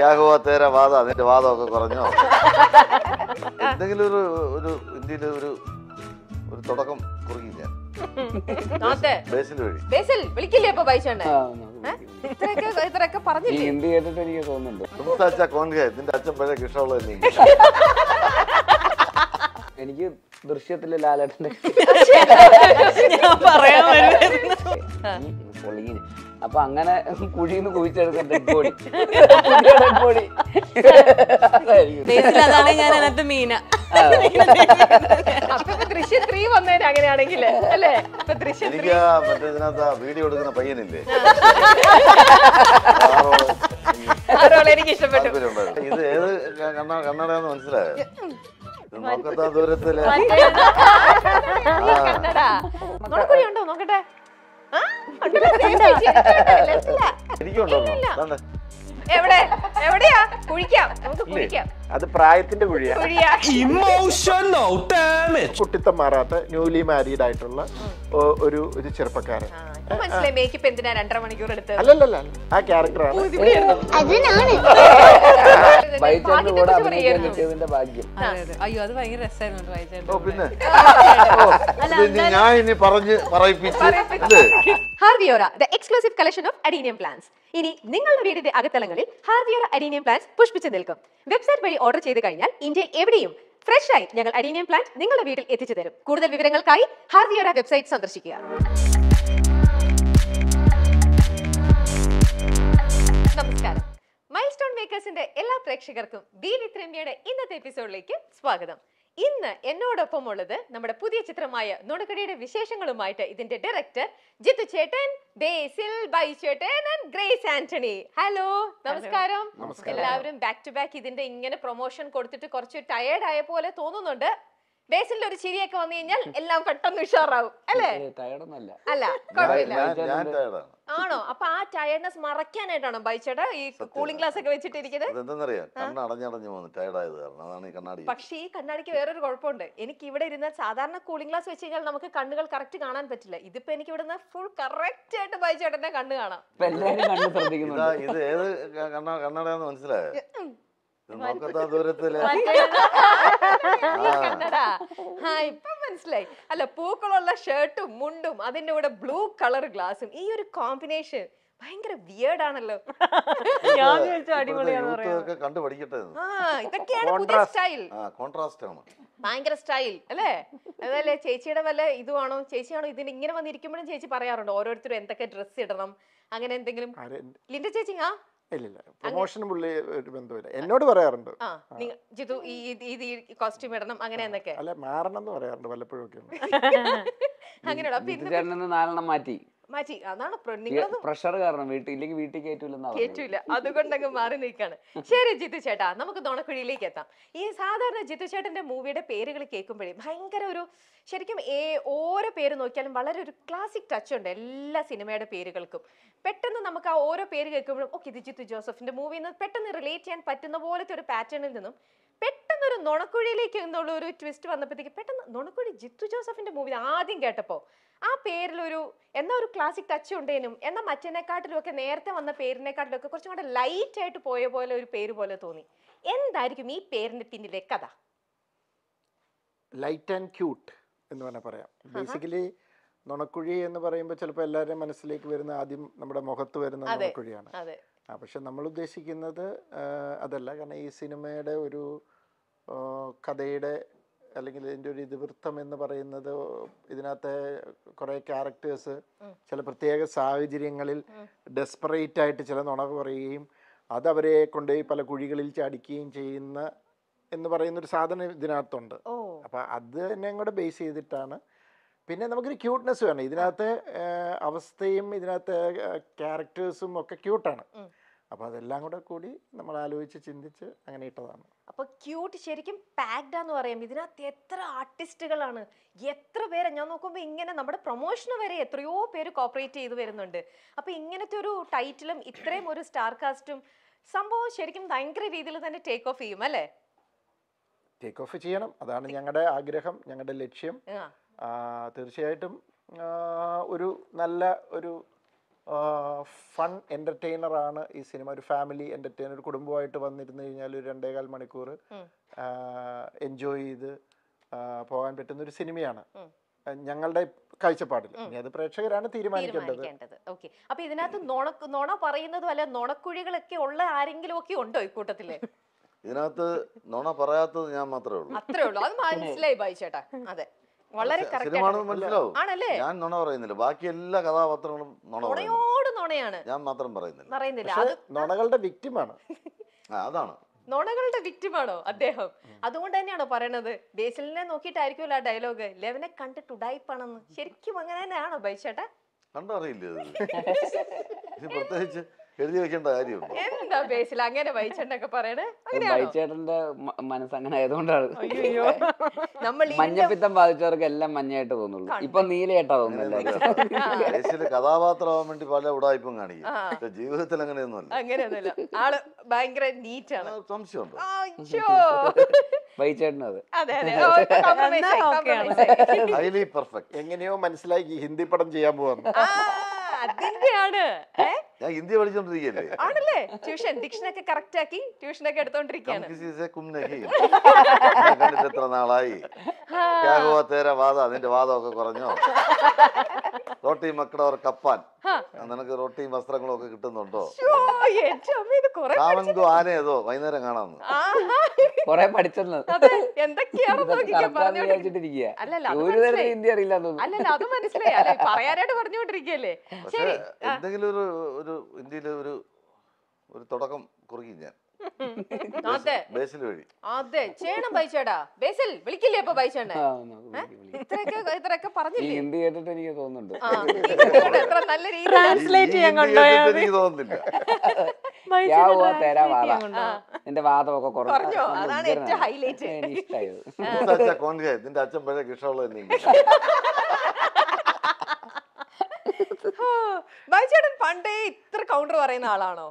ത്യാഗോത്തേരെ വാദം അതിന്റെ വാദമൊക്കെ കുറഞ്ഞോ എന്തെങ്കിലും ഒരു ഒരു ഒരു ഒരു തുടക്കം കുറിക്കും ബേസിൽ ബേസിൽ വിളിക്കില്ലേ എനിക്ക് തോന്നുന്നുണ്ട് അച്ഛൻ പഴയ എനിക്ക് ദൃശ്യത്തില് ലാലേട്ടന്റെ പറയാൻ പൊളിഞ്ഞ് അപ്പൊ അങ്ങനെ കുഴിയിൽ നിന്ന് കുഴിച്ചെടുക്കുന്ന ഡെഡ് അതാണ് ഞാൻ മീന അല്ലേ വീഡിയോ എടുക്കുന്ന പയ്യനില്ലേ ഇഷ്ടപ്പെട്ടു ഇത് ഏത് കണ്ണടയാന്ന് മനസ്സിലായോ നോക്കത്താ ദൂരത്തില് നോക്കട്ടെ എവിടെ എവിടെയാ നമുക്ക് അത് പ്രായത്തിന്റെ കുട്ടിത്തം മാറാത്ത ന്യൂലി മാരീഡ് ആയിട്ടുള്ള ഒരു ഒരു ചെറുപ്പക്കാരൻ മനസ്സിലായി മേക്കപ്പ് എന്തിനാ രണ്ടര മണിക്കൂർ എടുത്ത് അല്ലല്ല ആ ക്യാരക്ടറാണ് അയ്യോ അത് ഞാൻ ഇനി ഹാർവിയോറ എക്സ്ക്ലൂസീവ് കളക്ഷൻ ഓഫ് പ്ലാന്റ്സ് ഇനി നിങ്ങളുടെ വീടിന്റെ അകത്തലങ്ങളിൽ ഹാർവിയോറ അഡീനിയം പ്ലാന്റ്സ് പുഷ്പിച്ചു നിൽക്കും വെബ്സൈറ്റ് വഴി ഓർഡർ ചെയ്ത് കഴിഞ്ഞാൽ ഇന്ത്യ എവിടെയും ഫ്രഷ് ആയി ഞങ്ങൾ അഡീനിയം പ്ലാന്റ് നിങ്ങളുടെ വീട്ടിൽ എത്തിച്ചു തരും കൂടുതൽ വിവരങ്ങൾക്കായി ഹാർദിയോറ വെബ്സൈറ്റ് സന്ദർശിക്കുക നമസ്കാരം മൈൽ സ്റ്റോൺ മേക്കേഴ്സിന്റെ എല്ലാ പ്രേക്ഷകർക്കും ബി വിത്ത് ഇന്നത്തെ എപ്പിസോഡിലേക്ക് സ്വാഗതം ഇന്ന് എന്നോടൊപ്പം ഉള്ളത് നമ്മുടെ പുതിയ ചിത്രമായ നുണക്കടിയുടെ വിശേഷങ്ങളുമായിട്ട് ഇതിന്റെ ഡയറക്ടർ ജിത്തു ചേട്ടൻ ബേസിൽ ബൈ ചേട്ടൻ ആൻഡ് ഗ്രേസ് ആന്റണി ഹലോ നമസ്കാരം എല്ലാവരും ബാക്ക് ടു ബാക്ക് ഇതിന്റെ ഇങ്ങനെ പ്രൊമോഷൻ കൊടുത്തിട്ട് കുറച്ച് ടയേർഡ് ആയ പോലെ തോന്നുന്നുണ്ട് ബേസിലൊരു ഒരു ചിരിയൊക്കെ വന്നു കഴിഞ്ഞാൽ എല്ലാം പെട്ടെന്ന് ഉഷാറാവും അല്ലേ അല്ല കുഴപ്പമില്ല ആണോ അപ്പൊ ആ ടയർഡ്നെസ് മറയ്ക്കാനായിട്ടാണോ ബൈച്ചേട്ടാ ഈ കൂളിംഗ് ഗ്ലാസ് ഒക്കെ വെച്ചിട്ടിരിക്കുന്നത് പക്ഷേ ഈ കണ്ണാടിക്ക് വേറൊരു കുഴപ്പമുണ്ട് എനിക്ക് ഇവിടെ ഇരുന്നാൽ സാധാരണ കൂളിംഗ് ഗ്ലാസ് വെച്ച് കഴിഞ്ഞാൽ നമുക്ക് കണ്ണുകൾ കറക്റ്റ് കാണാൻ പറ്റില്ല ഇതിപ്പോ എനിക്ക് ഇവിടുന്ന് ഫുൾ കറക്റ്റ് ആയിട്ട് ബൈച്ചേട്ടന്റെ കണ്ണ് കാണാം ഇത് ഏത് കണ്ണാടാന്ന് മനസ്സിലായോ നോക്കത്ത ഇപ്പൊ മനസ്സിലായി അല്ല പൂക്കളുള്ള ഷർട്ടും മുണ്ടും അതിന്റെ കൂടെ ബ്ലൂ കളർ ഗ്ലാസും ഈ ഒരു കോമ്പിനേഷൻ ഭയങ്കര വിയേർഡ് ആണല്ലോ ഇതൊക്കെയാണ് പുതിയ സ്റ്റൈൽ കോൺട്രാസ്റ്റ് ഭയങ്കര സ്റ്റൈൽ അല്ലേ അതല്ലേ ചേച്ചിയുടെ വല്ല ഇതുവാണോ ചേച്ചിയാണോ ഇതിന് ഇങ്ങനെ വന്നിരിക്കുമ്പോഴും ചേച്ചി പറയാറുണ്ടോ ഓരോരുത്തരും എന്തൊക്കെ ഡ്രസ്സ് ഇടണം അങ്ങനെ എന്തെങ്കിലും ലിൻഡ ചേച്ചി ആ ഇല്ലില്ല പ്രൊമോഷൻ പുള്ളി ഒരു ബന്ധമില്ല എന്നോട് പറയാറുണ്ട് ആ നിങ്ങ- ജിതു ഈ കോസ്റ്റ്യൂം ഇടണം അങ്ങനെ എന്നൊക്കെ അല്ല മാറണം എന്ന് പറയാറുണ്ട് വല്ലപ്പോഴും ഒക്കെ അങ്ങനെയുള്ള അപ്പൊ ഇന്ന് ചേട്ടൻ മാറ്റി മാറ്റി അതാണ് പ്രഷർ കാരണം വീട്ടിൽ വീട്ടിൽ കേറ്റൂല അതുകൊണ്ടങ്ങ് മാറി നിൽക്കാണ് ശരി ജിത്തു ചേട്ടാ നമുക്ക് നോണക്കുഴിയിലേക്ക് എത്താം ഈ സാധാരണ ജിത്തു ചേട്ടന്റെ മൂവിയുടെ പേരുകൾ കേൾക്കുമ്പോഴേ ഭയങ്കര ഒരു ശരിക്കും ഏ ഓരോ പേര് നോക്കിയാലും വളരെ ഒരു ക്ലാസിക് ടച്ച് ഉണ്ട് എല്ലാ സിനിമയുടെ പേരുകൾക്കും പെട്ടെന്ന് നമുക്ക് ആ ഓരോ പേര് കേൾക്കുമ്പോഴും ഓക്കെ ഇത് ജിത്തു ജോസഫിന്റെ മൂവിയിൽ പെട്ടെന്ന് റിലേറ്റ് ചെയ്യാൻ പറ്റുന്ന പോലത്തെ ഒരു പാറ്റേണിൽ നിന്നും ഒരു നുണക്കുഴിയിലേക്ക് എന്നുള്ള ഒരു ട്വിസ്റ്റ് വന്നപ്പോഴത്തേക്ക് പെട്ടെന്ന് നുണക്കുഴി ജിത്തു ജോസഫിന്റെ മൂവി ആദ്യം കേട്ടപ്പോൾ ആ പേരിലൊരു എന്നാ ഒരു ക്ലാസിക് ടച്ച് ഉണ്ടേനും എന്നാ മറ്റേനെക്കാട്ടിലും ഒക്കെ നേരത്തെ വന്ന പേരിനെക്കാട്ടിലും ഒക്കെ കുറച്ചും കൂടെ ലൈറ്റ് ആയിട്ട് പോയ പോലെ ഒരു പേര് പോലെ തോന്നി എന്തായിരിക്കും ഈ പേരിന്റെ പിന്നിലെ കഥ ലൈറ്റ് ആൻഡ് ക്യൂട്ട് എന്ന് വേണേൽ പറയാം ബേസിക്കലി നുണക്കുഴി എന്ന് പറയുമ്പോൾ ചിലപ്പോൾ എല്ലാവരുടെയും മനസ്സിലേക്ക് വരുന്ന ആദ്യം നമ്മുടെ മുഖത്ത് വരുന്ന നുണക്കുഴിയാണ് ആ പക്ഷെ നമ്മൾ ഉദ്ദേശിക്കുന്നത് അതല്ല കാരണം ഈ സിനിമയുടെ ഒരു കഥയുടെ അല്ലെങ്കിൽ ഇതിൻ്റെ ഒരു ഇതിവൃത്തം എന്ന് പറയുന്നത് ഇതിനകത്തെ കുറേ ക്യാരക്ടേഴ്സ് ചില പ്രത്യേക സാഹചര്യങ്ങളിൽ ഡെസ്പറേറ്റ് ആയിട്ട് ചില നുണ പറയുകയും അതവരെ കൊണ്ടുപോയി പല കുഴികളിൽ ചാടിക്കുകയും ചെയ്യുന്ന എന്ന് പറയുന്ന ഒരു സാധനം ഇതിനകത്തുണ്ട് അപ്പം തന്നെ കൂടെ ബേസ് ചെയ്തിട്ടാണ് പിന്നെ നമുക്കൊരു ക്യൂട്ട്നെസ് വേണം ഇതിനകത്ത് അവസ്ഥയും ഇതിനകത്ത് ക്യാരക്ടേഴ്സും ഒക്കെ ക്യൂട്ടാണ് അപ്പോൾ അതെല്ലാം കൂടെ കൂടി നമ്മൾ ആലോചിച്ച് ചിന്തിച്ച് അങ്ങനെ ഇട്ടതാണ് അപ്പൊ ക്യൂട്ട് ശരിക്കും പാക്ഡ് ആന്ന് പറയാം ഇതിനകത്ത് എത്ര ആർട്ടിസ്റ്റുകളാണ് എത്ര പേരെ ഞാൻ നോക്കുമ്പോൾ ഇങ്ങനെ നമ്മുടെ പ്രൊമോഷൻ വരെ എത്രയോ പേര് കോപ്പറേറ്റ് ചെയ്ത് വരുന്നുണ്ട് അപ്പൊ ഇങ്ങനത്തെ ഒരു ടൈറ്റിലും ഇത്രയും ഒരു സ്റ്റാർ കാസ്റ്റും സംഭവം ശരിക്കും ഭയങ്കര രീതിയിൽ തന്നെ ടേക്ക് ഓഫ് ചെയ്യും അല്ലേ ടേക്ക് ഓഫ് ചെയ്യണം അതാണ് ഞങ്ങളുടെ ആഗ്രഹം ഞങ്ങളുടെ ലക്ഷ്യം തീർച്ചയായിട്ടും ഒരു നല്ല ഒരു ഫൺ എൻ്റർടൈനറാണ് ഈ സിനിമ ഒരു ഫാമിലി എൻ്റർടൈനർ കുടുംബമായിട്ട് വന്നിരുന്നു കഴിഞ്ഞാൽ ഒരു രണ്ടേകാൽ മണിക്കൂർ എൻജോയ് ചെയ്ത് പോകാൻ പറ്റുന്ന ഒരു സിനിമയാണ് ഞങ്ങളുടെ കാഴ്ചപ്പാടിൽ ഇനി അത് പ്രേക്ഷകരാണ് തീരുമാനിക്കേണ്ടത് ഓക്കെ അപ്പൊ ഇതിനകത്ത് നുണ പറയുന്നതും അല്ല നുണക്കുഴികളൊക്കെ ഉള്ള ആരെങ്കിലും ഒക്കെ ഉണ്ടോ ഈ കൂട്ടത്തില് ഇതിനകത്ത് നുണ പറയാത്തത് ഞാൻ മാത്രമേ ഉള്ളൂ അത്രേ ഉള്ളൂ അത് മനസ്സിലായി ബൈ ചേട്ടാ അതെ വളരെ ഞാൻ ബാക്കി എല്ലാ കഥാപാത്രങ്ങളും ഞാൻ മാത്രം വിക്ടിമാണ് അതാണ് വിക്ടിമാണോ അദ്ദേഹം അതുകൊണ്ട് തന്നെയാണോ പറയണത് ബേസിലിനെ നോക്കിയിട്ടായിരിക്കുമല്ലോ ആ ഡയലോഗ് ലെവനെ കണ്ടിട്ട് ഉടായിപ്പാണെന്ന് ശരിക്കും അങ്ങനെ തന്നെയാണോ ബൈച്ചേട്ടാ കണ്ടറിയില്ലേ പ്രത്യേകിച്ച് എഴുതി വെക്കേണ്ട കാര്യമുണ്ട് എന്താ ബേസിൽ അങ്ങനെ വൈച്ചേട്ടനൊക്കെ പറയണേ വൈച്ചേട്ടന്റെ മനസ്സ് അങ്ങനെ ആയതുകൊണ്ടാണ് നമ്മൾ മഞ്ഞപ്പിത്തം ബാധിച്ചവർക്ക് എല്ലാം മഞ്ഞയായിട്ട് തോന്നുള്ളൂ ഇപ്പൊ നീലയായിട്ടാ തോന്നുന്നത് ബേസില് കഥാപാത്രമാവാൻ വേണ്ടി പല ഉടായ്പും കാണിക്കും ജീവിതത്തിൽ അങ്ങനെയൊന്നുമല്ല അങ്ങനെയൊന്നുമില്ല ആള് ഭയങ്കര നീറ്റാണ് സംശയമുണ്ട് ഹൈലി പെർഫെക്റ്റ് എങ്ങനെയോ മനസ്സിലാക്കി ഹിന്ദി പടം ചെയ്യാൻ പോവാണ് അതിന്റെയാണ് ഏഹ് ഞാൻ ഹിന്ദി പഠിച്ചോണ്ടിരിക്കല്ലേ ആണല്ലേ ട്യൂഷൻ ഡിക്ഷനൊക്കെ കറക്റ്റ് ആക്കി ട്യൂഷൻ ട്യൂഷനൊക്കെ എടുത്തോണ്ടിരിക്കുകയാണ് എത്ര നാളായി തേര വാദ അതിന്റെ വാദമൊക്കെ കുറഞ്ഞോ റോട്ടി മക്കടവർ കപ്പാൻ നിനക്ക് റൊട്ടിയും വസ്ത്രങ്ങളും ഒക്കെ കിട്ടുന്നുണ്ടോ കാമൻകോ ആന ഏതോ വൈകുന്നേരം കാണാന്ന് കൊറേ പഠിച്ചെന്ന് ഒരു തരം ഹിന്ദി അറിയില്ല എന്തെങ്കിലും ഒരു ഒരു ഇന്ത്യയിലെ ഒരു ഒരു തുടക്കം കുറിക്കും ഞാൻ അതെ വഴി അതെ വിളിക്കില്ലേ പറഞ്ഞില്ലേ ഹിന്ദി എനിക്ക് തോന്നുന്നുണ്ട് നല്ല ട്രാൻസ്ലേറ്റ് ചെയ്യാൻ എനിക്ക് തോന്നുന്നില്ല എന്റെ വാദമൊക്കെ അതാണ് ഹൈലൈറ്റ് അച്ഛൻ ഇഷ്ടമുള്ള ബൈചേട്ടൻ പണ്ടേ ഇത്ര കൗണ്ടർ പറയുന്ന ആളാണോ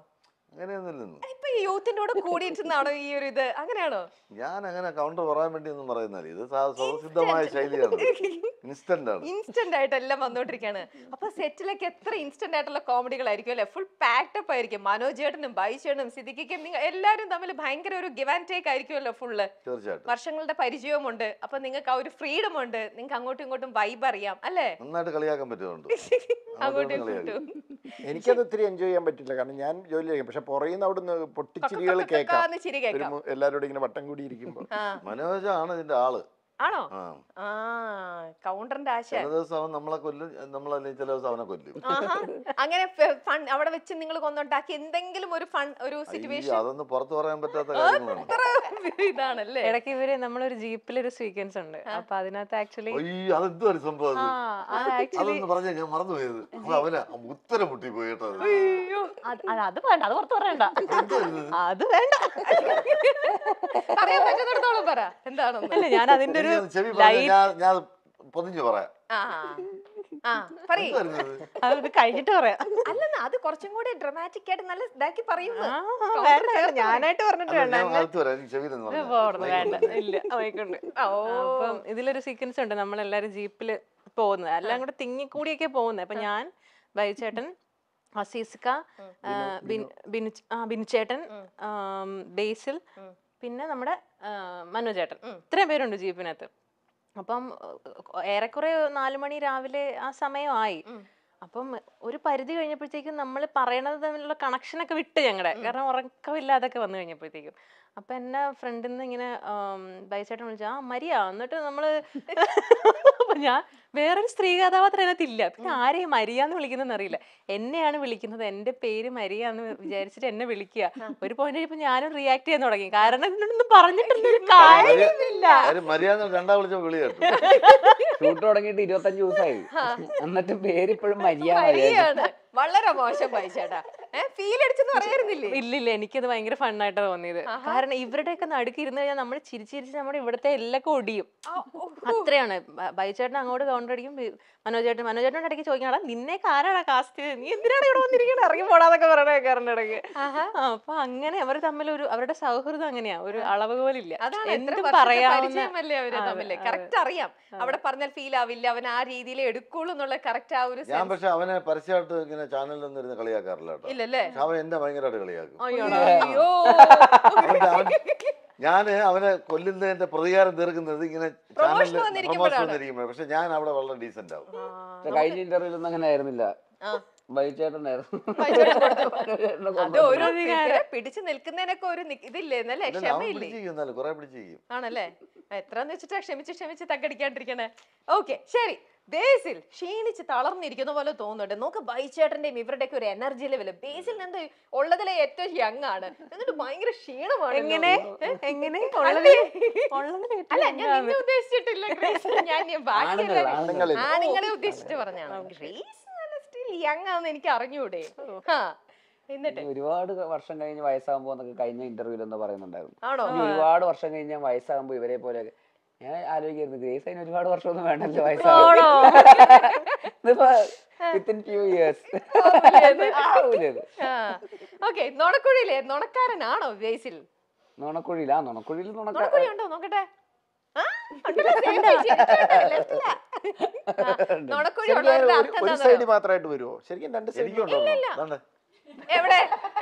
അങ്ങനെയൊന്നുമില്ലെന്ന് ഇപ്പൊ ഈ യൂത്തിന്റെ കൂടെ കൂടിയിട്ടുന്നാണോ ഈ ഒരു ഇത് അങ്ങനെയാണോ ഞാൻ അങ്ങനെ കൗണ്ടർ പറയാൻ വേണ്ടി ഒന്നും പറയുന്നില്ല ഇത് സ്വതസിദ്ധമായ ശൈലിയാണ് ഇൻസ്റ്റന്റ് ആണ് ഇൻസ്റ്റന്റ് ആയിട്ട് എല്ലാം വന്നോണ്ടിരിക്കാണ് അപ്പൊ സെറ്റിലൊക്കെ എത്ര ഇൻസ്റ്റന്റ് ആയിട്ടുള്ള കോമഡികളായിരിക്കും അല്ലെ ഫുൾ പാക്ഡപ്പ് ആയിരിക്കും മനോജ് ചേട്ടനും ബൈശേട്ടനും സിദ്ദിഖിക്കും നിങ്ങൾ എല്ലാവരും തമ്മിൽ ഭയങ്കര ഒരു ഗിവ് ആൻഡ് ടേക്ക് ആയിരിക്കുമല്ലോ ഫുള്ള് തീർച്ചയായിട്ടും വർഷങ്ങളുടെ പരിചയമുണ്ട് അപ്പൊ നിങ്ങൾക്ക് ആ ഒരു ഫ്രീഡം ഉണ്ട് നിങ്ങൾക്ക് അങ്ങോട്ടും ഇങ്ങോട്ടും വൈബ് അറിയാം അല്ലേ നന്നായിട്ട് കളിയാക്കാൻ പറ്റുന്നുണ്ട് അങ്ങോട്ടും ഇങ്ങോട്ടും എനിക്കത് ഒത്തിരി എൻജോയ് ചെയ്യാൻ പറ്റില്ല കാരണം ഞാൻ ജോലി പക്ഷെ പുറയിന്ന് അവിടുന്ന് പൊട്ടിച്ചിരികൾ കേൾക്കാം എല്ലാരോടും ഇങ്ങനെ വട്ടം കൂടി ഇരിക്കുമ്പോൾ മനോജാണ് ഇതിന്റെ ആള് ആണോ ആ കൗണ്ടറിന്റെ ആശ നമ്മളെ അങ്ങനെ അവിടെ വെച്ച് നിങ്ങൾ കൊന്നുണ്ടാക്കി എന്തെങ്കിലും ഒരു ഫണ്ട് ഒരു സിറ്റുവേഷൻ അതൊന്നും പുറത്തു പറയാൻ പറ്റാത്ത ഇതാണല്ലേ ഇടയ്ക്ക് ഇവര് നമ്മളൊരു ജീപ്പിൽ ഒരു സീക്വൻസ് ഉണ്ട് അപ്പൊ അതിനകത്ത് ആക്ച്വലി അതെന്തൊരു സംഭവം ഞാൻ അവനെ മുട്ടി അത് വേണ്ട അത് പുറത്തു പറയണ്ട അത് വേണ്ട പറ എന്താണെന്ന് ഞാൻ അതിന്റെ ഒരു ഞാൻ പൊതിഞ്ഞു പറയാം അത് കഴിഞ്ഞിട്ട് പറയാം അല്ലെന്ന് അത് കുറച്ചും കൂടി ഡ്രമാറ്റിക് ആയിട്ട് നല്ല ഇതാക്കി പറയും ഞാനായിട്ട് പറഞ്ഞിട്ട് വേണ്ട ഇതിലൊരു സീക്വൻസ് ഉണ്ട് നമ്മളെല്ലാരും ജീപ്പിൽ പോകുന്നത് എല്ലാം കൂടെ തിങ്ങിക്കൂടിയൊക്കെ പോകുന്നത് അപ്പൊ ഞാൻ ബൈചേട്ടൻ ബിൻ ബിനുചേട്ടൻ ബേസിൽ പിന്നെ നമ്മുടെ മനു ചേട്ടൻ ഇത്രയും പേരുണ്ട് ജീപ്പിനകത്ത് അപ്പം ഏറെക്കുറെ നാലു മണി രാവിലെ ആ സമയമായി അപ്പം ഒരു പരിധി കഴിഞ്ഞപ്പോഴത്തേക്കും നമ്മൾ പറയണത് തമ്മിലുള്ള കണക്ഷനൊക്കെ വിട്ട് ഞങ്ങളുടെ കാരണം ഉറക്കമില്ലാതൊക്കെ വന്നു കഴിഞ്ഞപ്പോഴത്തേക്കും അപ്പൊ എന്നെ ഫ്രണ്ടിൽ നിന്ന് ഇങ്ങനെ ബൈസേട്ടൻ വിളിച്ചു ആ മരിയ എന്നിട്ട് നമ്മള് ഞാൻ വേറൊരു സ്ത്രീ കഥാപാത്രം ഇല്ല പിന്നെ ആരെയും മരിയ എന്ന് വിളിക്കുന്നതെന്ന് അറിയില്ല എന്നെയാണ് വിളിക്കുന്നത് എന്റെ പേര് മരിയ എന്ന് വിചാരിച്ചിട്ട് എന്നെ വിളിക്കുക ഒരു പോയിന്റ് ഇപ്പൊ ഞാനും റിയാക്ട് ചെയ്യാൻ തുടങ്ങി കാരണം ഇതിനൊന്നും പറഞ്ഞിട്ടൊന്നും കാര്യമില്ല തുടങ്ങിയിട്ട് ഇരുപത്തഞ്ച് ദിവസമായി എന്നിട്ട് പേര് ഇപ്പോഴും മരിയ വളരെ മോശം ചേട്ടാ ഫീൽ ഇല്ലില്ല എനിക്കത് ഭയങ്കര ഫണ്ണായിട്ട് തോന്നിയത് കാരണം ഇവരുടെയൊക്കെ നടുക്ക് ഇരുന്ന് കഴിഞ്ഞാൽ നമ്മൾ ചിരിച്ചിരിച്ച് നമ്മുടെ ഇവിടുത്തെ എല്ലൊക്കെ ഒടിയും അത്രയാണ് ബൈചേട്ടൻ അങ്ങോട്ട് കൗണ്ടടിക്കും മനോജേട്ടൻ മനോജേട്ടൻ ഇടയ്ക്ക് ചോദിക്കണടാ നിന്നെ ആരാടാ കാസ്റ്റ് നീ എന്തിനാണ് ഇവിടെ വന്നിരിക്കുന്നത് ഇറങ്ങി പോടാന്നൊക്കെ പറയണേക്കാരൻ്റെ ഇടയ്ക്ക് അപ്പൊ അങ്ങനെ അവർ തമ്മിൽ ഒരു അവരുടെ സൗഹൃദം അങ്ങനെയാ ഒരു അളവ് പോലില്ല കറക്റ്റ് അറിയാം അവിടെ പറഞ്ഞാൽ ഫീൽ ആവില്ല അവൻ ആ രീതിയിൽ എടുക്കുള്ളൂ എന്നുള്ള കറക്റ്റ് ആ ഒരു ഞാൻ പക്ഷെ അവനെ പരസ്യമായിട്ട് ഇങ്ങനെ ചാനലിൽ നിന്ന് കളിയാക്കാറില്ല ഇല്ല അല്ലേ അവൻ എന്നെ ഭയങ്കരമായിട്ട് കളിയാക്കും അയ്യോ ഞാൻ അവനെ കൊല്ലുന്നതിന്റെ പ്രതികാരം തീർക്കുന്നത് ഇങ്ങനെ പ്രൊമോഷൻ പക്ഷെ ഞാൻ അവിടെ വളരെ ഡീസന്റ് ആവും കഴിഞ്ഞ ഇന്റർവ്യൂലൊന്നും ഒന്നും അങ്ങനെ ആയിരുന്നില്ല പിടിച്ചു നിൽക്കുന്നതിനൊക്കെ ഒരു ഇതില്ലേ എന്നല്ലേ ക്ഷമയില്ലേ ആണല്ലേ എത്ര വെച്ചിട്ടാ ക്ഷമിച്ച് ക്ഷമിച്ച് തക്കടിക്കാണ്ടിരിക്കണേ ഓക്കെ ശരി ബേസിൽ ക്ഷീണിച്ച് തളർന്നിരിക്കുന്ന പോലെ തോന്നുന്നുണ്ട് നോക്ക് ബൈച്ചേട്ടന്റെയും ഇവരുടെയൊക്കെ ഒരു എനർജി ലെവൽ ബേസിൽ നിന്ന് ഉള്ളതിലെ ഏറ്റവും യങ് ആണ് എന്നിട്ട് ഭയങ്കര ക്ഷീണമാണ് എങ്ങനെ എങ്ങനെ അല്ല ഞാൻ നിന്നെ ഉദ്ദേശിച്ചിട്ടില്ല ഞാൻ ബാക്കിയുള്ള ആണുങ്ങളെ ഉദ്ദേശിച്ചിട്ട് പറഞ്ഞാണ് സ്റ്റിൽ യങ് ആണെന്ന് എനിക്ക് അറിഞ്ഞൂടെ ഒരുപാട് വർഷം കഴിഞ്ഞ് വയസ്സാകുമ്പോ കഴിഞ്ഞ ഇന്റർവ്യൂലൊന്നും പറയുന്നുണ്ടായിരുന്നു ഒരുപാട് വർഷം കഴിഞ്ഞ് ഞാൻ വയസ്സാകുമ്പോ ഇവരെ പോലെ ഞാൻ ആലോചിക്കായിരുന്നു ഗ്രേസ് അതിന് ഒരുപാട് വർഷമൊന്നും വേണ്ടല്ലോ വിത്തിൻ ഇയേഴ്സ് നുണക്കാരനാണോ ഗ്രേസിൽ നുണക്കുഴിയില നുണക്കുഴിയിൽ ഉണ്ടോ നോക്കട്ടെ സൈഡ് വരുമോ ശരിക്കും രണ്ട് സൈഡ് എവിടെ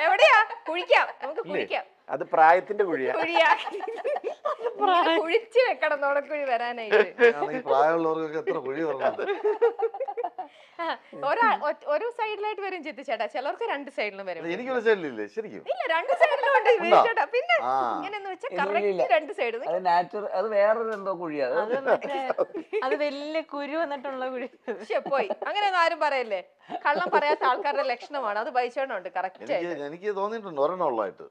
എവിടെയാ കുഴിക്കാം നമുക്ക് കുഴിക്കാം അത് പ്രായത്തിന്റെ കുഴിയാ കുഴിയാ കുഴിച്ച് വെക്കണം നോടക്കുഴി വരാനായിട്ട് പ്രായമുള്ളവർക്കൊക്കെ എത്ര കുഴി ഒരു സൈഡിലായിട്ട് വരും ചിത്തി ചേട്ടാ ചിലർക്ക് രണ്ട് സൈഡിലും വരും എനിക്ക് സൈഡിലില്ലേ ഇല്ല രണ്ട് ഉണ്ട് ചേട്ടാ പിന്നെ കറക്റ്റ് രണ്ട് അത് അത് എന്തോ അത് വലിയ കുരു വന്നിട്ടുള്ള കുഴി പക്ഷെ പോയി അങ്ങനെ ആരും പറയല്ലേ കള്ളം പറയാത്ത ആൾക്കാരുടെ ലക്ഷണമാണ് അത് ബൈച്ചേണുണ്ട് കറക്റ്റ് എനിക്ക് തോന്നിയിട്ടുണ്ട് ഒരെണ്ണം ഉള്ളതായിട്ട്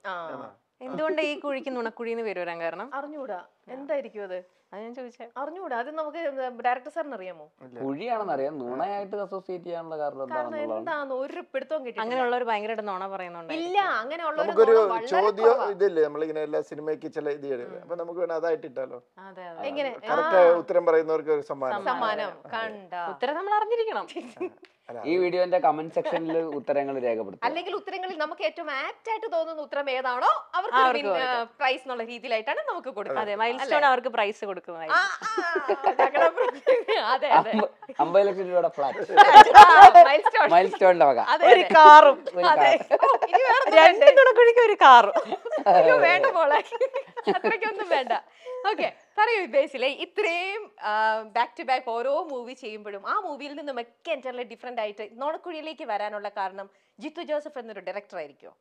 എന്തുകൊണ്ട് ഈ കുഴിക്ക് നുണക്കുഴി എന്ന് പേര് വരാൻ കാരണം അറിഞ്ഞുകൂടാ എന്തായിരിക്കും അത് ഞാൻ ചോദിച്ചേ അറിഞ്ഞുകൂടാ അത് നമുക്ക് ഡയറക്ടർ സാറിന് അറിയാമോ കുഴിയാണെന്ന് അറിയാം നുണയായിട്ട് അസോസിയേറ്റ് ചെയ്യാനുള്ള കാരണം കാരണം എന്താണ് ഒരു പിടുത്തവും കിട്ടി അങ്ങനെയുള്ളവർ ഭയങ്കരമായിട്ട് നുണ പറയുന്നുണ്ട് ഇല്ല ഒരു ചോദ്യം ഇതില്ലേ നമ്മളിങ്ങനെ എല്ലാ സിനിമയ്ക്ക് ചില ഇത് ചെയ്യരുത് അപ്പൊ നമുക്ക് വേണം അതായിട്ട് ഇട്ടാലോ എങ്ങനെ കറക്റ്റ് ഉത്തരം പറയുന്നവർക്ക് ഒരു സമ്മാനം സമ്മാനം കണ്ട ഉത്തരം നമ്മൾ അറിഞ്ഞിരിക്കണം ഈ വീഡിയോന്റെ കമന്റ് സെക്ഷനിൽ ഉത്തരങ്ങൾ രേഖപ്പെടുത്തും അല്ലെങ്കിൽ ഉത്തരങ്ങളിൽ നമുക്ക് ഏറ്റവും ആക്റ്റ് ആയിട്ട് തോന്നുന്ന ഉത്തരം ഏതാണോ അവർക്ക് പ്രൈസ് എന്നുള്ള രീതിയിലായിട്ടാണ് നമുക്ക് കൊടുക്കുന്നത് മൈൽ അവർക്ക് പ്രൈസ് കൊടുക്കുന്നതായിരുന്നു ലക്ഷം രൂപയുടെ ഫ്ലാറ്റ് ഒരു കാറും രണ്ട് ഒരു കാറും വേണ്ട വേണ്ട പറയൂ ബേസിലെ ഇത്രയും ബാക്ക് ടു ബാക്ക് ഓരോ മൂവി ചെയ്യുമ്പോഴും ആ മൂവിയിൽ നിന്നും ഒക്കെ എൻ്റെ ഡിഫറെൻ്റ് ആയിട്ട് നോണക്കുഴിയിലേക്ക് വരാനുള്ള കാരണം ജിത്തു ജോസഫ് എന്നൊരു ഡയറക്ടർ ആയിരിക്കുമോ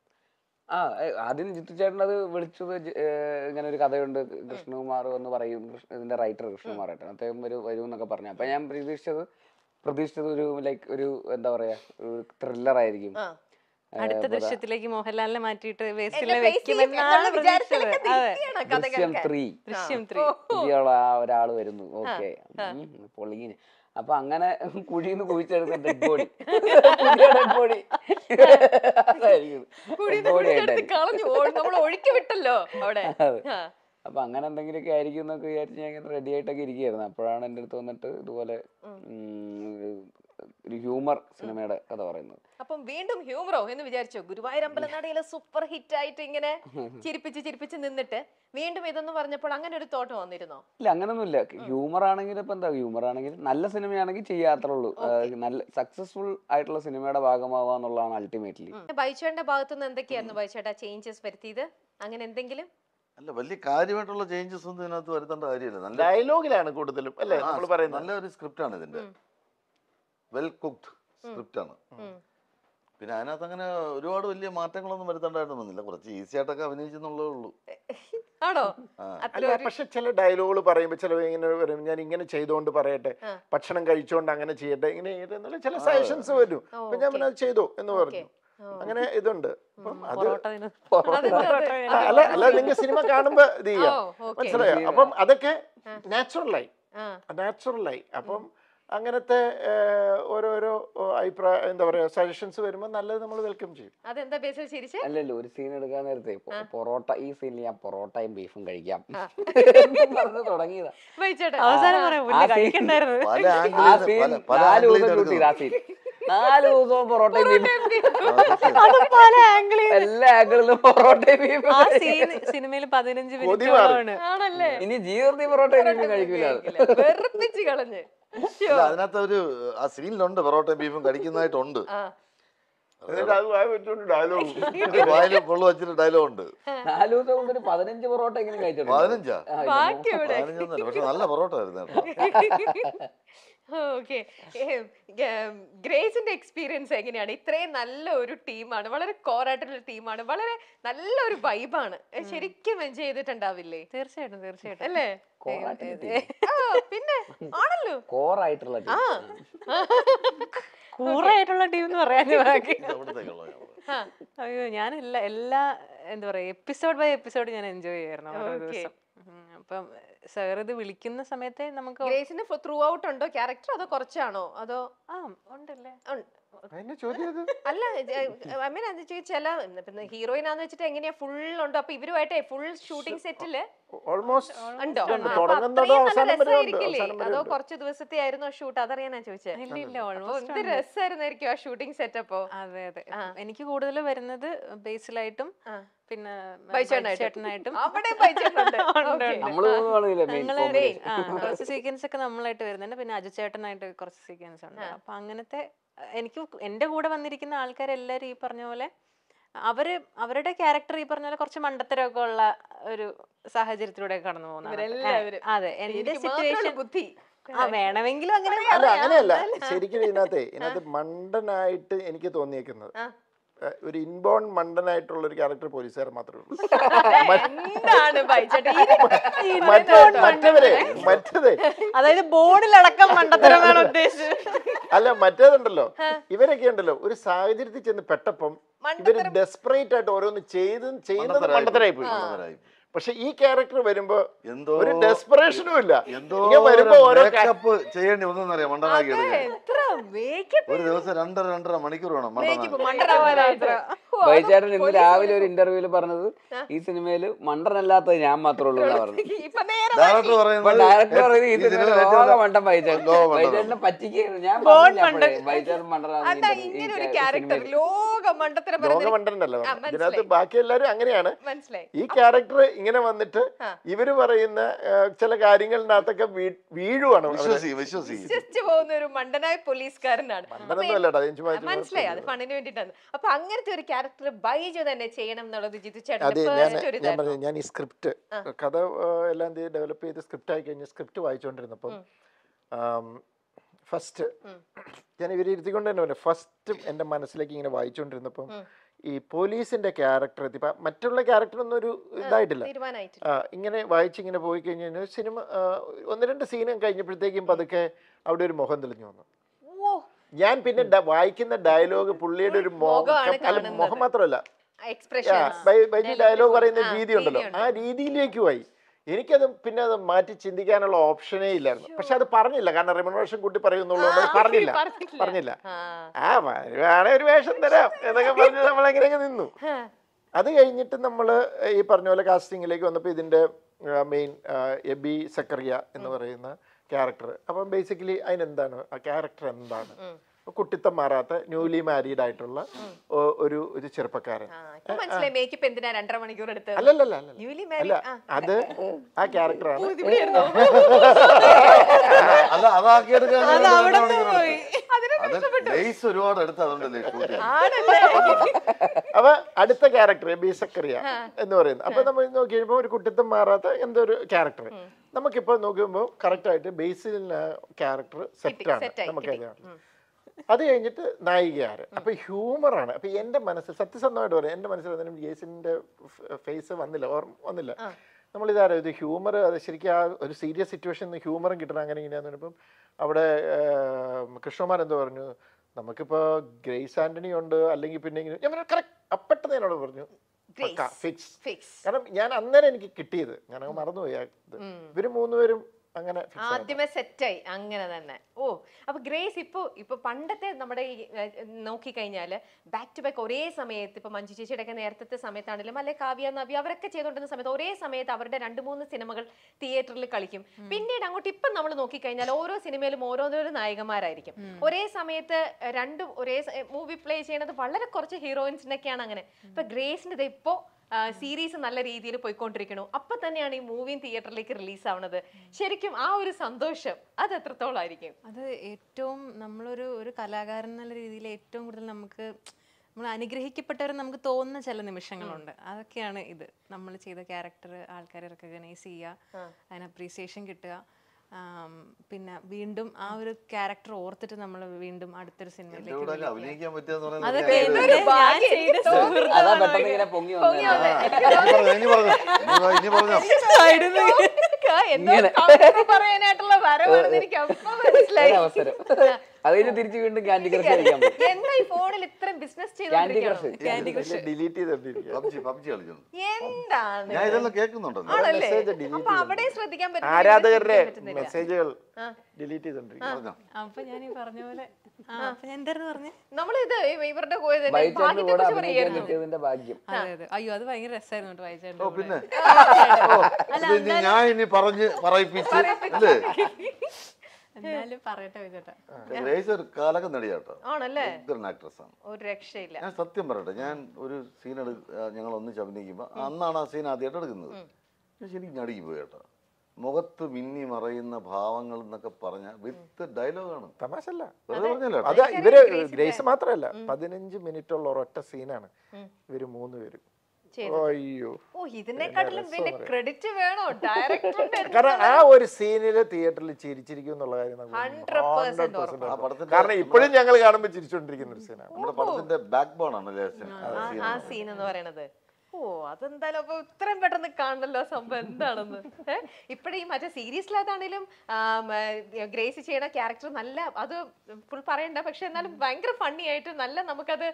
ആ ആദ്യം ജിത്തു ചേട്ടൻ അത് വിളിച്ചത് ഇങ്ങനെ ഒരു കഥയുണ്ട് കൃഷ്ണകുമാർ എന്ന് പറയും ഇതിന്റെ റൈറ്റർ കൃഷ്ണകുമാർ ഏട്ടൻ അദ്ദേഹം ഒരു വരും എന്നൊക്കെ പറഞ്ഞു അപ്പൊ ഞാൻ പ്രതീക്ഷിച്ചത് പ്രതീക്ഷിച്ചത് ഒരു ലൈക്ക് ഒരു എന്താ പറയാ ഒരു ത്രില്ലർ ആയിരിക്കും അടുത്ത ദൃശ്യത്തിലേക്ക് മോഹൻലാലിനെ മാറ്റിയിട്ട് ദൃശ്യം ത്രീ ദൃശ്യം ത്രീ ഒരാൾ വരുന്നു ഓക്കെ പൊളിങ്ങിന് അപ്പൊ അങ്ങനെ കുഴിയിൽ നിന്ന് കുഴിച്ചെടുത്ത ഡെഡ് ബോഡി ഡെഡ് ബോഡി വിട്ടല്ലോ അവിടെ അപ്പൊ അങ്ങനെ എന്തെങ്കിലുമൊക്കെ ആയിരിക്കും എന്നൊക്കെ വിചാരിച്ച് ഞാൻ റെഡി ആയിട്ടൊക്കെ ഇരിക്കുകയായിരുന്നു അപ്പോഴാണ് എൻ്റെ അടുത്ത് വന്നിട്ട് ഇതുപോലെ ഒരു ഹ്യൂമർ സിനിമയുടെ കഥ പറയുന്നത് അപ്പം വീണ്ടും ഹ്യൂമറോ എന്ന് വിചാരിച്ചു ഗുരുവായൂർ അമ്പലനടയിലെ സൂപ്പർ ഹിറ്റ് ആയിട്ട് ഇങ്ങനെ ചിരിപ്പിച്ച് ചിരിപ്പിച്ച് നിന്നിട്ട് വീണ്ടും ഇതെന്ന് പറഞ്ഞപ്പോൾ അങ്ങനെ ഒരു തോട്ട് വന്നിരുന്നോ ഇല്ല അങ്ങനൊന്നും ഇല്ല ഹ്യൂമർ ആണെങ്കിൽ ഇപ്പൊ എന്താ ഹ്യൂമർ ആണെങ്കിൽ നല്ല സിനിമയാണെങ്കിൽ ചെയ്യാത്തുള്ളൂ നല്ല സക്സസ്ഫുൾ ആയിട്ടുള്ള സിനിമയുടെ ഭാഗമാവുക എന്നുള്ളതാണ് അൾട്ടിമേറ്റ്ലി ബൈച്ചേട്ടന്റെ ഭാഗത്തുനിന്ന് എന്തൊക്കെയായിരുന്നു ബൈച്ചേട്ടാ ചേഞ്ചസ് വരുത്തിയത് അങ്ങനെ എന്തെങ്കിലും അല്ല വലിയ കാര്യമായിട്ടുള്ള ചേഞ്ചസ് ഒന്നും ഇതിനകത്ത് വരുത്തേണ്ട കാര്യമില്ല നല്ല ഡയലോഗിലാണ് കൂടുതലും അല്ലേ നമ്മൾ പറയുന്നത് നല്ലൊരു സ്ക്രിപ്റ്റ് ആണ് ഇതിന്റെ വെൽ കുക്ക്ഡ് സ്ക്രിപ്റ്റ് ആണ് പിന്നെ അതിനകത്ത് അങ്ങനെ ഒരുപാട് വലിയ മാറ്റങ്ങളൊന്നും വരുത്തണ്ടായിട്ടൊന്നും കുറച്ച് ഈസി ആയിട്ടൊക്കെ അഭിനയിച്ചെന്നുള്ളേ ഉള്ളൂ ആണോ അല്ല പക്ഷെ ചില ഡയലോഗുകൾ പറയുമ്പോ ചില ഇങ്ങനെ വരും ഞാൻ ഇങ്ങനെ ചെയ്തുകൊണ്ട് പറയട്ടെ ഭക്ഷണം കഴിച്ചുകൊണ്ട് അങ്ങനെ ചെയ്യട്ടെ ഇങ്ങനെ ചില സജഷൻസ് വരും അപ്പൊ ഞാൻ പിന്നെ അത് ചെയ്തു എന്ന് പറഞ്ഞു അങ്ങനെ ഇതുണ്ട് അല്ല അല്ല നിങ്ങൾ സിനിമ കാണുമ്പോ ഇത് ചെയ്യാം മനസ്സിലായോ അപ്പം അതൊക്കെ നാച്ചുറലായി നാച്ചുറലായി അപ്പം അങ്ങനത്തെ ഓരോരോ അഭിപ്രായം എന്താ പറയാ സജഷൻസ് വരുമ്പോൾ നല്ലത് നമ്മൾ വെൽക്കം ചെയ്യും അതെന്താ ബേസിൽ ചിരിച്ചേ അല്ലല്ലോ ഒരു സീൻ എടുക്കാൻ നേരത്തെ പൊറോട്ട ഈ സീനിൽ ഞാൻ പൊറോട്ടയും ബീഫും കഴിക്കാം പറഞ്ഞു തുടങ്ങിയതാ അവസാനം നാല് ദിവസം ഡ്യൂട്ടി ആ സീൻ നാല് ദിവസവും പൊറോട്ടയും പല ആംഗിളിൽ എല്ലാ ആംഗിളിലും പൊറോട്ടയും ബീഫും സിനിമയിൽ പതിനഞ്ച് മിനിറ്റ് ഇനി ജീവിതത്തിൽ പൊറോട്ടയും കഴിക്കില്ല വെറുപ്പിച്ച് കളഞ്ഞ് അതിനകത്ത് ഒരു ആ സീനിലുണ്ട് പൊറോട്ടയും ബീഫും കടിക്കുന്നതായിട്ടുണ്ട് ഒരു പൊറോട്ട എങ്ങനെ നല്ല പൊറോട്ട ആയിരുന്നു ഗ്രേസിന്റെ എക്സ്പീരിയൻസ് എങ്ങനെയാണ് ഇത്രയും നല്ല ഒരു ടീമാണ് വളരെ കോറായിട്ടുള്ള ടീമാണ് വളരെ നല്ലൊരു വൈബാണ് ശരിക്കും എൻജോയ് ചെയ്തിട്ടുണ്ടാവില്ലേ തീർച്ചയായിട്ടും തീർച്ചയായിട്ടും അല്ലേ പിന്നെ ആണല്ലോ കോറായിട്ടുള്ള കൂറായിട്ടുള്ള ടീം എന്ന് പറയാനും ബാക്കി അയ്യോ ഞാൻ എല്ലാ എല്ലാ എന്താ പറയാ എപ്പിസോഡ് ബൈ എപ്പിസോഡ് ഞാൻ എൻജോയ് ചെയ്യായിരുന്നു അപ്പം സാർ ഇത് വിളിക്കുന്ന സമയത്തെ നമുക്ക് ത്രൂ ഔട്ട് ഉണ്ടോ ക്യാരക്ടർ അതോ കുറച്ചാണോ അതോ ആ ഉണ്ടല്ലേ അല്ല ചില പിന്നെ ഹീറോയിൻ ആന്ന് വെച്ചിട്ട് എങ്ങനെയാ ഫുൾ ഉണ്ടോ അപ്പൊ ഇവരുമായിട്ടേ ഫുൾ ഷൂട്ടിംഗ് സെറ്റില് അതോ കുറച്ച് ദിവസത്തെ ആയിരുന്നു ഷൂട്ട് അതറിയാനാ ചോദിച്ചത് എന്ത് രസമായിരുന്നായിരിക്കും ആ ഷൂട്ടിംഗ് സെറ്റപ്പോ അതെ അതെ എനിക്ക് കൂടുതൽ വരുന്നത് ബേസിലായിട്ടും പിന്നെ ചേട്ടനായിട്ടും കുറച്ച് സീക്വൻസ് ഒക്കെ നമ്മളായിട്ട് വരുന്നുണ്ട് പിന്നെ അജു ചേട്ടനായിട്ട് കുറച്ച് സീക്വൻസ് ഉണ്ട് അപ്പൊ അങ്ങനത്തെ എനിക്ക് എൻ്റെ കൂടെ വന്നിരിക്കുന്ന ആൾക്കാരെല്ലാവരും ഈ പറഞ്ഞ പോലെ അവര് അവരുടെ ക്യാരക്ടർ ഈ പറഞ്ഞ പോലെ കുറച്ച് മണ്ടത്തരമൊക്കെ ഉള്ള ഒരു സാഹചര്യത്തിലൂടെ കടന്നു പോകുന്നത് അതെ സിറ്റുവേഷൻ ബുദ്ധി വേണമെങ്കിലും അങ്ങനെ അല്ല അങ്ങനെയല്ല ശരിക്കും ഇതിനകത്ത് ഇതിനകത്ത് മണ്ടനായിട്ട് എനിക്ക് തോന്നിയേക്കുന്നത് ഒരു ഇൻബോൺ മണ്ടനായിട്ടുള്ള ഒരു ക്യാരക്ടർ പോലീസുകാർ മാത്രമേ ഉള്ളൂ മറ്റവരെ മറ്റേ അതായത് ബോർഡിലടക്കം മണ്ടത്തരം ഉദ്ദേശിച്ചത് അല്ല മറ്റേതുണ്ടല്ലോ ഇവരൊക്കെ ഉണ്ടല്ലോ ഒരു സാഹചര്യത്തിൽ ചെന്ന് പെട്ടപ്പം ഇവര് ഡെസ്പറേറ്റ് ആയിട്ട് ഓരോന്ന് ചെയ്തും ചെയ്യുന്നത് മണ്ടത്തരായി പോയി പക്ഷെ ഈ ക്യാരക്ടർ വരുമ്പോ എന്തോ ഒരു ഡെസ്പിറേഷനും ഇല്ല വരുമ്പോ ഒരു ദിവസം രണ്ടര രണ്ടര മണിക്കൂർ വേണം വൈചാരൻ ഇന്ന് രാവിലെ ഒരു ഇന്റർവ്യൂല് പറഞ്ഞത് ഈ സിനിമയില് മണ്ടനല്ലാത്തത് ഞാൻ മാത്രമേ ഉള്ളൂ പറഞ്ഞു ഡയറക്ടർ പറയുന്നത് ഈ സിനിമയിൽ മണ്ടൻ വൈചേട്ടൻ വൈചേട്ടനെ പറ്റിക്കുകയാണ് ഞാൻ ലോക ബാക്കി എല്ലാരും അങ്ങനെയാണ് ഈ ക്യാരക്ടർ ഇങ്ങനെ വന്നിട്ട് ഇവര് പറയുന്ന ചില കാര്യങ്ങളിനകത്തൊക്കെ വീഴുവാണ് വിശ്വസിച്ചു പോകുന്ന ഒരു മണ്ടനായ പോലീസുകാരനാണ് മനസ്സിലായി അത് ഫണ്ടിന് വേണ്ടിട്ടാണ് അപ്പൊ അങ്ങനത്തെ ഒരു ക്യാരക്ടർ ബൈജു തന്നെ ചെയ്യണം എന്നുള്ളത് ജിതു ചേട്ടൻ ഞാൻ ഈ സ്ക്രിപ്റ്റ് കഥ എല്ലാം ഡെവലപ്പ് ചെയ്ത് സ്ക്രിപ്റ്റ് ആയി കഴിഞ്ഞ സ്ക്രിപ്റ്റ് വായിച്ചുകൊണ്ടിരുന്നപ്പം ഫസ്റ്റ് ഞാൻ ഇവരെ ഇരുത്തിക്കൊണ്ട് തന്നെ ഫസ്റ്റ് എൻ്റെ മനസ്സിലേക്ക് ഇങ്ങനെ വായിച്ചുകൊണ്ടിരുന്നപ്പം ഈ പോലീസിന്റെ ക്യാരക്ടർ എത്തിപ്പോ മറ്റുള്ള ക്യാരക്ടർ ഒന്നും ഒരു ഇതായിട്ടില്ല ഇങ്ങനെ വായിച്ചിങ്ങനെ പോയി കഴിഞ്ഞാൽ സിനിമ ഒന്ന് രണ്ട് സീനും കഴിഞ്ഞപ്പോഴത്തേക്കും പതുക്കെ അവിടെ ഒരു മുഖം തെളിഞ്ഞു വന്നു ഞാൻ പിന്നെ വായിക്കുന്ന ഡയലോഗ് പുള്ളിയുടെ ഒരു മുഖം മാത്രമല്ല ഡയലോഗ് പറയുന്ന രീതി ഉണ്ടല്ലോ ആ രീതിയിലേക്ക് പോയി എനിക്കത് പിന്നെ അത് മാറ്റി ചിന്തിക്കാനുള്ള ഓപ്ഷനേ ഇല്ലായിരുന്നു പക്ഷെ അത് പറഞ്ഞില്ല കാരണം റിമണേഷൻ കൂട്ടി പറയുന്നുള്ളൂ പറഞ്ഞില്ല പറഞ്ഞില്ല ആ വേണേ ഒരു വേഷം തരാം എന്നൊക്കെ പറഞ്ഞ് നമ്മൾ എങ്ങനെയൊക്കെ നിന്നു അത് കഴിഞ്ഞിട്ട് നമ്മൾ ഈ പറഞ്ഞ പോലെ കാസ്റ്റിങ്ങിലേക്ക് വന്നപ്പോൾ ഇതിൻ്റെ മെയിൻ എബി സക്കറിയ എന്ന് പറയുന്ന ക്യാരക്ടർ അപ്പം ബേസിക്കലി അതിനെന്താണ് ആ ക്യാരക്ടർ എന്താണ് കുട്ടിത്തം മാറാത്ത ന്യൂലി മാരീഡ് ആയിട്ടുള്ള ഒരു ഒരു ചെറുപ്പക്കാരൻ അല്ലല്ല അല്ല അത് ആ ക്യാരക്ടറാണ് അപ്പൊ അടുത്ത ക്യാരക്ടർ ബിസക്കറിയ എന്ന് പറയുന്നത് അപ്പൊ നമ്മൾ നോക്കി കഴിയുമ്പോൾ ഒരു കുട്ടിത്തം മാറാത്ത എന്തോ ഒരു ക്യാരക്ടർ നമുക്കിപ്പോ നോക്കുമ്പോൾ കറക്റ്റ് ആയിട്ട് ബേസിൽ ക്യാരക്ടർ സെറ്റാണ് നമുക്ക് അതിനാണ് അത് കഴിഞ്ഞിട്ട് നായികയാറ് അപ്പോൾ ഹ്യൂമറാണ് അപ്പോൾ എൻ്റെ മനസ്സിൽ സത്യസന്ധമായിട്ട് പറയാം എൻ്റെ മനസ്സിൽ അതിനും ജേസിൻ്റെ ഫേസ് വന്നില്ല ഓർ വന്നില്ല ഇതാരോ ഇത് ഹ്യൂമർ അത് ശരിക്കും ആ ഒരു സീരിയസ് സിറ്റുവേഷൻ ഹ്യൂമറും കിട്ടണം അങ്ങനെ ഇങ്ങനെയാന്ന് പറയുമ്പം അവിടെ കൃഷ്ണമാർ എന്തോ പറഞ്ഞു നമുക്കിപ്പോ ഗ്രേസ് ആന്റണി ഉണ്ട് അല്ലെങ്കിൽ പിന്നെ ഇങ്ങനെ ഞാൻ കറക്റ്റ് എന്നോട് പറഞ്ഞു ഫിക്സ് കാരണം ഞാൻ അന്നേരം എനിക്ക് കിട്ടിയത് ഞാനങ്ങ് മറന്നുപോയി ഇവര് മൂന്നുപേരും അങ്ങനെ ആദ്യമേ സെറ്റായി അങ്ങനെ തന്നെ ഓ അപ്പൊ ഗ്രേസ് ഇപ്പോ ഇപ്പൊ പണ്ടത്തെ നമ്മുടെ നോക്കിക്കഴിഞ്ഞാല് ബാക്ക് ടു ബാക്ക് ഒരേ സമയത്ത് ഇപ്പൊ മഞ്ജു ചേച്ചിയുടെ ഒക്കെ നേരത്തെ സമയത്താണെങ്കിലും അല്ലെ കാവ്യ നവ്യ അവരൊക്കെ ചെയ്തുകൊണ്ടിരുന്ന സമയത്ത് ഒരേ സമയത്ത് അവരുടെ രണ്ട് മൂന്ന് സിനിമകൾ തിയേറ്ററിൽ കളിക്കും പിന്നീട് അങ്ങോട്ട് ഇപ്പൊ നമ്മൾ നോക്കിക്കഴിഞ്ഞാൽ ഓരോ സിനിമയിലും ഓരോരോ നായകന്മാരായിരിക്കും ഒരേ സമയത്ത് രണ്ടും ഒരേ മൂവി പ്ലേ ചെയ്യുന്നത് വളരെ കുറച്ച് ഹീറോയിൻസിനൊക്കെയാണ് അങ്ങനെ ഇപ്പൊ ഗ്രേസിന്റെ ഇപ്പോ സീരീസ് നല്ല രീതിയിൽ പോയിക്കൊണ്ടിരിക്കണു അപ്പൊ തന്നെയാണ് ഈ മൂവിയും തിയേറ്ററിലേക്ക് റിലീസ് ആവുന്നത് ശരിക്കും ആ ഒരു സന്തോഷം അത് എത്രത്തോളായിരിക്കും അത് ഏറ്റവും നമ്മളൊരു ഒരു കലാകാരൻ എന്നുള്ള രീതിയിൽ ഏറ്റവും കൂടുതൽ നമുക്ക് നമ്മൾ അനുഗ്രഹിക്കപ്പെട്ടവരും നമുക്ക് തോന്നുന്ന ചില നിമിഷങ്ങളുണ്ട് അതൊക്കെയാണ് ഇത് നമ്മൾ ചെയ്ത ക്യാരക്ടർ ആൾക്കാരെ റെക്കഗ്നൈസ് ചെയ്യുക അതിന് അപ്രീസിയേഷൻ കിട്ടുക പിന്നെ വീണ്ടും ആ ഒരു ക്യാരക്ടർ ഓർത്തിട്ട് നമ്മൾ വീണ്ടും അടുത്തൊരു സിനിമയിലേക്ക് അഭിനയിക്കാൻ പറ്റിയെന്ന് അത് തിരിച്ചു വീണ്ടും ക്യാൻഡി ക്രഷ് കളിക്കാൻ എന്താ ഈ ഫോണിൽ ഇത്ര business candy crush candy crush delete ചെയ്തിട്ടിരിക്കുക പബ്ജി പബ്ജി കളിക്കുന്നു എന്താണ് ഞാൻ ഇതെല്ലാം കേൾക്കുന്നുണ്ടോ മെസ്സേജ് ഡിലീറ്റ് അവിടെ ശ്രദ്ധിക്കാൻ പറ്റും ആരാധകരുടെ മെസ്സേജുകൾ ഡിലീറ്റ് ചെയ്തോണ്ടിരിക്കും അപ്പോൾ ഞാൻ ഈ പറഞ്ഞ പോലെ ഭാഗ്യം അയ്യോ അത് പിന്നെ ഞാൻ ഇനി പറഞ്ഞ് പറയിപ്പിച്ച് അല്ലേ എന്നാലും പറയട്ടെ ഗ്രേസ് ഒരു കാലകം നടിയാട്ടോ ആണല്ലേ ആക്ട്രസ് ആണ് ഒരു രക്ഷയില്ല ഞാൻ സത്യം പറയട്ടെ ഞാൻ ഒരു സീൻ എടു ഞങ്ങൾ ഒന്നിച്ച് അഭിനയിക്കുമ്പോൾ അന്നാണ് ആ സീൻ ആദ്യമായിട്ട് എടുക്കുന്നത് ഞാൻ ശരിക്കും നടുക്കി പോയി കേട്ടോ മുഖത്ത് മിന്നി മറയുന്ന ഭാവങ്ങൾ എന്നൊക്കെ പറഞ്ഞ വിത്ത് ഡയലോഗാണ് തമാശല്ല അത് ഇവര് ഗ്രേസ് മാത്രമല്ല പതിനഞ്ച് മിനിറ്റ് ഉള്ള ഒരൊറ്റ സീനാണ് ഇവര് മൂന്ന് പേരും അയ്യോ ക്രെഡിറ്റ് വേണോ കാരണം ആ ഒരു സീനില് തിയേറ്ററിൽ ചിരിച്ചിരിക്കും എന്നുള്ള കാര്യം കാരണം ഇപ്പോഴും ഞങ്ങൾ കാണുമ്പോൾ ചിരിച്ചുകൊണ്ടിരിക്കുന്ന ഒരു സീനാണ് നമ്മുടെ പടത്തിന്റെ ബാക്ക് ബോൺ ആണല്ലേ ആ സീൻ എന്ന് പറയുന്നത് ഓ അതെന്തായാലും അപ്പൊ ഇത്രയും പെട്ടെന്ന് കാണണല്ലോ സംഭവം എന്താണെന്ന് ഇപ്പഴും ഈ മറ്റേ സീരീസിലതാണേലും ഗ്രേസ് ചെയ്യണ ക്യാരക്ടർ നല്ല അത് ഫുൾ പറയണ്ട പക്ഷെ എന്നാലും ഭയങ്കര ഫണ്ണി ആയിട്ട് നല്ല നമുക്കത്